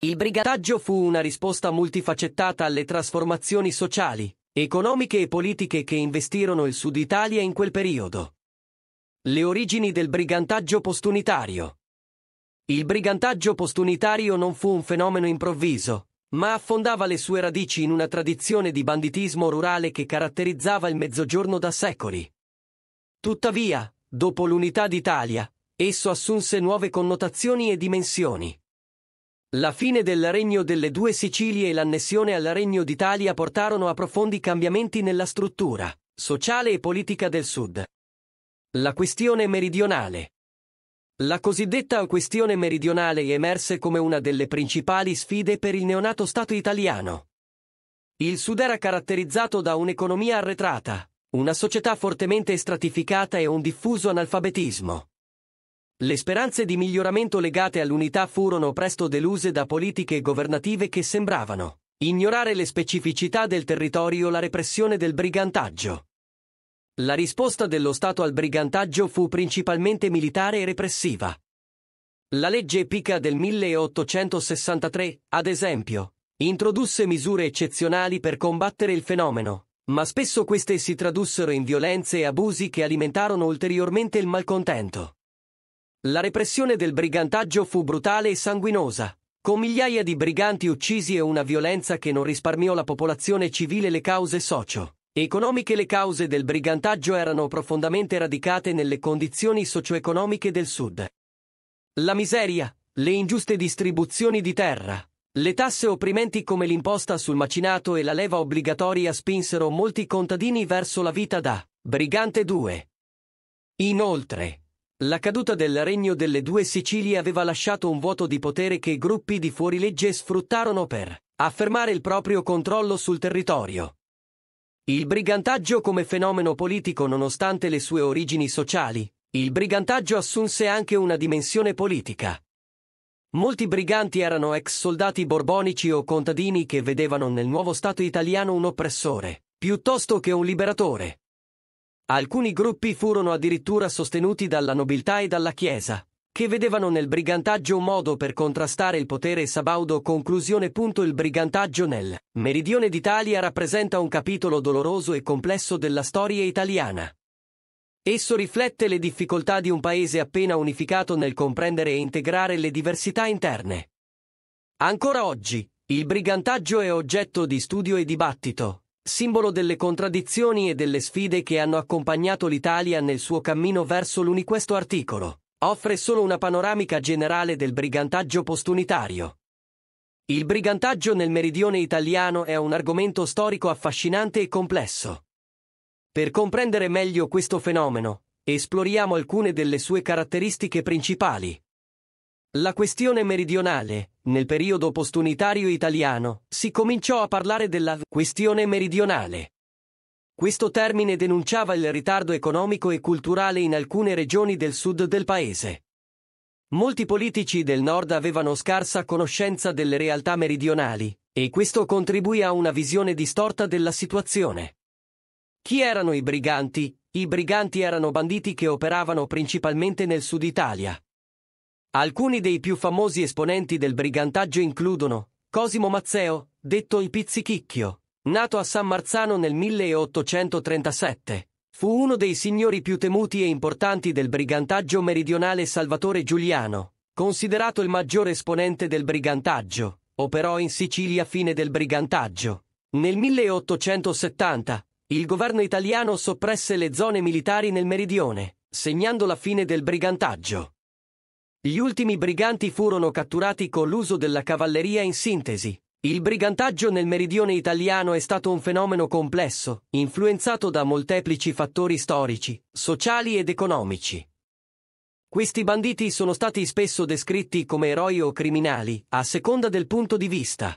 Il brigataggio fu una risposta multifacettata alle trasformazioni sociali, economiche e politiche che investirono il Sud Italia in quel periodo. Le origini del brigantaggio postunitario. Il brigantaggio postunitario non fu un fenomeno improvviso, ma affondava le sue radici in una tradizione di banditismo rurale che caratterizzava il Mezzogiorno da secoli. Tuttavia, dopo l'unità d'Italia, esso assunse nuove connotazioni e dimensioni. La fine del Regno delle Due Sicilie e l'annessione al Regno d'Italia portarono a profondi cambiamenti nella struttura sociale e politica del Sud. La questione meridionale. La cosiddetta questione meridionale emerse come una delle principali sfide per il neonato Stato italiano. Il Sud era caratterizzato da un'economia arretrata, una società fortemente stratificata e un diffuso analfabetismo. Le speranze di miglioramento legate all'unità furono presto deluse da politiche governative che sembravano ignorare le specificità del territorio la repressione del brigantaggio. La risposta dello Stato al brigantaggio fu principalmente militare e repressiva. La legge Pica del 1863, ad esempio, introdusse misure eccezionali per combattere il fenomeno, ma spesso queste si tradussero in violenze e abusi che alimentarono ulteriormente il malcontento. La repressione del brigantaggio fu brutale e sanguinosa, con migliaia di briganti uccisi e una violenza che non risparmiò la popolazione civile le cause socio-economiche. Le cause del brigantaggio erano profondamente radicate nelle condizioni socio-economiche del sud. La miseria, le ingiuste distribuzioni di terra, le tasse opprimenti come l'imposta sul macinato e la leva obbligatoria spinsero molti contadini verso la vita da brigante 2. Inoltre, la caduta del regno delle due Sicilie aveva lasciato un vuoto di potere che gruppi di fuorilegge sfruttarono per affermare il proprio controllo sul territorio. Il brigantaggio come fenomeno politico nonostante le sue origini sociali, il brigantaggio assunse anche una dimensione politica. Molti briganti erano ex soldati borbonici o contadini che vedevano nel nuovo Stato italiano un oppressore, piuttosto che un liberatore. Alcuni gruppi furono addirittura sostenuti dalla nobiltà e dalla Chiesa, che vedevano nel brigantaggio un modo per contrastare il potere sabaudo. Conclusione. Il brigantaggio nel meridione d'Italia rappresenta un capitolo doloroso e complesso della storia italiana. Esso riflette le difficoltà di un paese appena unificato nel comprendere e integrare le diversità interne. Ancora oggi, il brigantaggio è oggetto di studio e dibattito, simbolo delle contraddizioni e delle sfide che hanno accompagnato l'Italia nel suo cammino verso l'uniquesto articolo, offre solo una panoramica generale del brigantaggio postunitario. Il brigantaggio nel meridione italiano è un argomento storico affascinante e complesso. Per comprendere meglio questo fenomeno, esploriamo alcune delle sue caratteristiche principali. La questione meridionale, nel periodo postunitario italiano, si cominciò a parlare della questione meridionale. Questo termine denunciava il ritardo economico e culturale in alcune regioni del sud del paese. Molti politici del nord avevano scarsa conoscenza delle realtà meridionali, e questo contribuì a una visione distorta della situazione. Chi erano i briganti? I briganti erano banditi che operavano principalmente nel sud Italia. Alcuni dei più famosi esponenti del brigantaggio includono Cosimo Mazzeo, detto il Pizzichicchio, nato a San Marzano nel 1837. Fu uno dei signori più temuti e importanti del brigantaggio meridionale Salvatore Giuliano, considerato il maggiore esponente del brigantaggio, operò in Sicilia fine del brigantaggio. Nel 1870, il governo italiano soppresse le zone militari nel meridione, segnando la fine del brigantaggio. Gli ultimi briganti furono catturati con l'uso della cavalleria in sintesi. Il brigantaggio nel meridione italiano è stato un fenomeno complesso, influenzato da molteplici fattori storici, sociali ed economici. Questi banditi sono stati spesso descritti come eroi o criminali, a seconda del punto di vista.